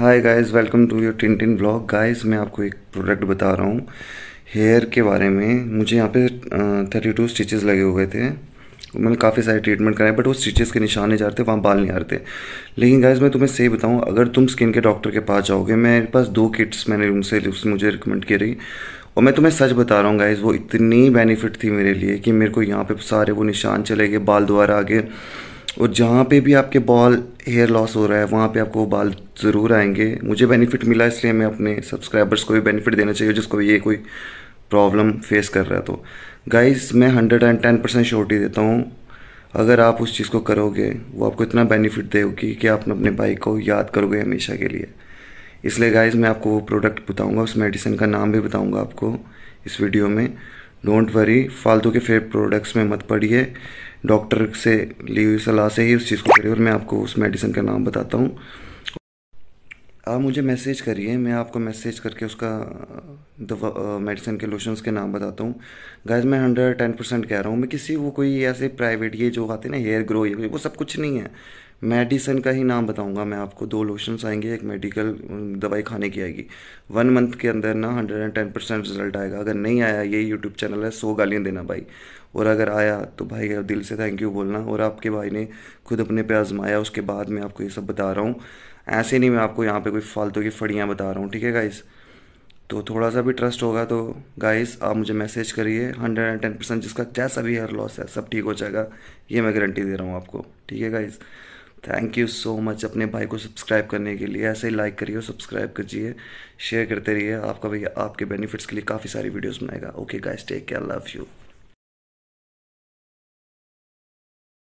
hi guys welcome to your Tin Tin blog guys मैं आपको एक प्रोडक्ट बता रहा हूँ हेयर के बारे में मुझे यहाँ पे थर्टी टू स्टिचेज़ लगे हुए थे मैंने मतलब काफ़ी सारे ट्रीटमेंट कराए बट वो स्टिचेस के निशान नहीं थे वहाँ बाल नहीं आ थे लेकिन गाइज मैं तुम्हें सही बताऊँ अगर तुम स्किन के डॉक्टर के पास जाओगे मेरे पास दो किट्स मैंने उनसे मुझे रिकमेंड की रही और मैं तुम्हें सच बता रहा हूँ गाइज़ वो इतनी बेनिफिट थी मेरे लिए कि मेरे को यहाँ पे सारे वो निशान चले गए बाल द्वारा आगे और जहाँ पे भी आपके बाल हेयर लॉस हो रहा है वहाँ पे आपको बाल ज़रूर आएंगे मुझे बेनिफिट मिला इसलिए मैं अपने सब्सक्राइबर्स को भी बेनिफिट देना चाहिए जिसको ये कोई प्रॉब्लम फेस कर रहा है तो गाइस मैं hundred and ten percent surety देता हूँ अगर आप उस चीज़ को करोगे वो आपको इतना बेनिफिट देगी कि आप अपने भाई को याद करोगे हमेशा के लिए इसलिए गाइज मैं आपको वो प्रोडक्ट बताऊँगा उस मेडिसिन का नाम भी बताऊँगा आपको इस वीडियो में डोंट वरी फालतू के फेक प्रोडक्ट्स में मत पड़िए डॉक्टर से ली हुई सलाह से ही उस चीज़ को करिए और मैं आपको उस मेडिसिन का नाम बताता हूँ आप मुझे मैसेज करिए मैं आपको मैसेज करके उसका दवा मेडिसिन के लोशंस के नाम बताता हूँ गैज मैं हंड्रेड टेन परसेंट कह रहा हूँ मैं किसी वो कोई ऐसे प्राइवेट ये जो आते हैं ना हेयर ग्रो ये वो सब कुछ नहीं है मेडिसन का ही नाम बताऊंगा मैं आपको दो लोशंस आएंगे एक मेडिकल दवाई खाने की आएगी वन मंथ के अंदर ना hundred and ten percent result आएगा अगर नहीं आया ये यूट्यूब चैनल है सौ गालियाँ देना भाई और अगर आया तो भाई दिल से थैंक यू बोलना और आपके भाई ने खुद अपने पे आजमाया उसके बाद मैं आपको ये सब बता रहा हूँ ऐसे नहीं मैं आपको यहाँ पे कोई फालतू की फड़ियाँ बता रहा हूँ ठीक है गाइस तो थोड़ा सा भी ट्रस्ट होगा तो गाइस आप मुझे मैसेज करिए हंड्रेड एंड टेन परसेंट जिसका जैसा भी हेयर लॉस है सब ठीक हो जाएगा ये मैं गारंटी दे रहा हूँ आपको ठीक है guys thank you so much अपने भाई को सब्सक्राइब करने के लिए ऐसे ही लाइक करिए सब्सक्राइब करिए शेयर करते रहिए आपका भैया आपके बेनिफिट्स के लिए काफ़ी सारी वीडियोस बनाएगा okay guys take care love you